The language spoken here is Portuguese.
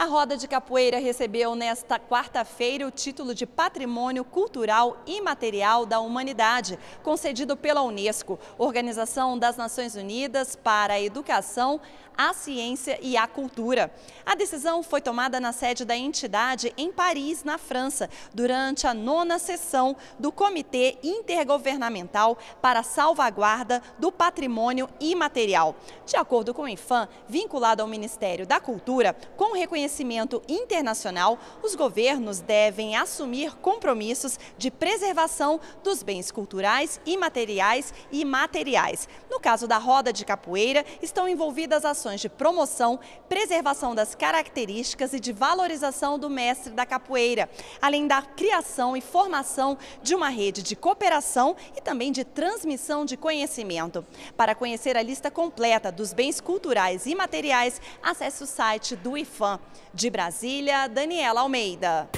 A roda de capoeira recebeu nesta quarta-feira o título de Patrimônio Cultural Imaterial da Humanidade, concedido pela Unesco, Organização das Nações Unidas para a Educação, a Ciência e a Cultura. A decisão foi tomada na sede da entidade em Paris, na França, durante a nona sessão do Comitê Intergovernamental para a Salvaguarda do Patrimônio Imaterial. De acordo com o IFAM, vinculado ao Ministério da Cultura, com reconhecimento crescimento internacional, os governos devem assumir compromissos de preservação dos bens culturais, imateriais e materiais. No caso da roda de capoeira, estão envolvidas ações de promoção, preservação das características e de valorização do mestre da capoeira, além da criação e formação de uma rede de cooperação e também de transmissão de conhecimento. Para conhecer a lista completa dos bens culturais e materiais, acesse o site do IFAM. De Brasília, Daniela Almeida.